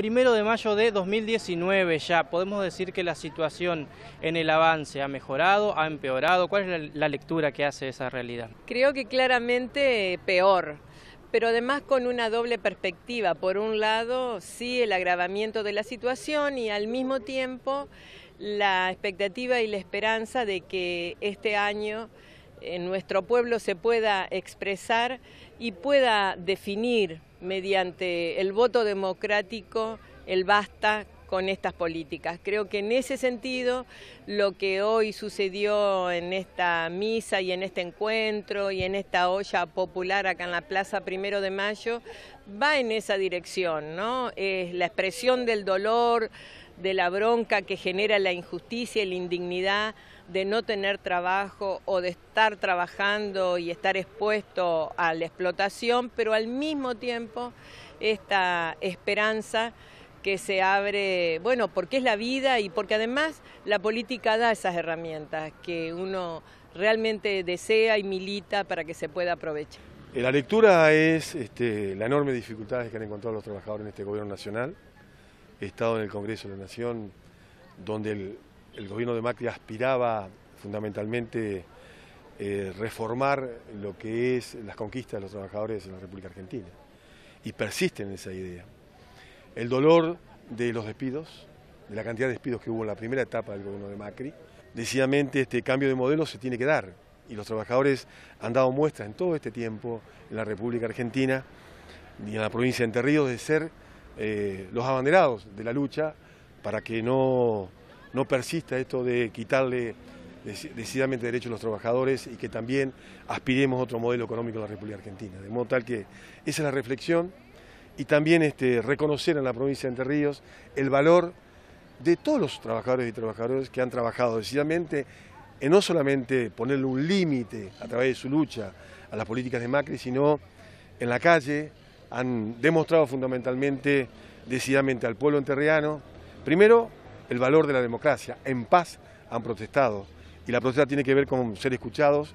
primero de mayo de 2019 ya. ¿Podemos decir que la situación en el avance ha mejorado, ha empeorado? ¿Cuál es la, lectura que hace esa realidad? Creo que claramente peor pero además con una doble perspectiva. Por un lado, sí, el agravamiento de la situación y al mismo tiempo la expectativa y la esperanza de que este año en nuestro pueblo se pueda expresar y pueda definir mediante el voto democrático el basta con estas políticas. Creo que en ese sentido lo que hoy sucedió en esta misa y en este encuentro y en esta olla popular acá en la Plaza Primero de Mayo va en esa dirección, ¿no? Es la expresión del dolor, de la bronca que genera la injusticia y la indignidad de no tener trabajo o de estar trabajando y estar expuesto a la explotación, pero al mismo tiempo esta esperanza que se abre, bueno, porque es la vida y porque además la política da esas herramientas que uno realmente desea y milita para que se pueda aprovechar. Eh, la lectura es este, la enorme dificultad que han encontrado los trabajadores en este gobierno nacional. He estado en el Congreso de la Nación, donde el, gobierno de Macri aspiraba fundamentalmente eh, reformar lo que es las conquistas de los trabajadores en la República Argentina. Y persisten en esa idea el dolor de los despidos, de la cantidad de despidos que hubo en la primera etapa del gobierno de Macri. Decididamente este cambio de modelo se tiene que dar y los trabajadores han dado muestras en todo este tiempo en la República Argentina y en la provincia de Entre Ríos de ser eh, los abanderados de la lucha para que no, no persista esto de quitarle decididamente derechos a los trabajadores y que también aspiremos a otro modelo económico en la República Argentina. De modo tal que esa es la reflexión y también este, reconocer en la provincia de Entre Ríos el valor de todos los trabajadores y trabajadoras que han trabajado decididamente en no solamente ponerle un límite a través de su lucha a las políticas de Macri, sino en la calle han demostrado fundamentalmente, decididamente al pueblo enterriano, primero el valor de la democracia, en paz han protestado y la protesta tiene que ver con ser escuchados.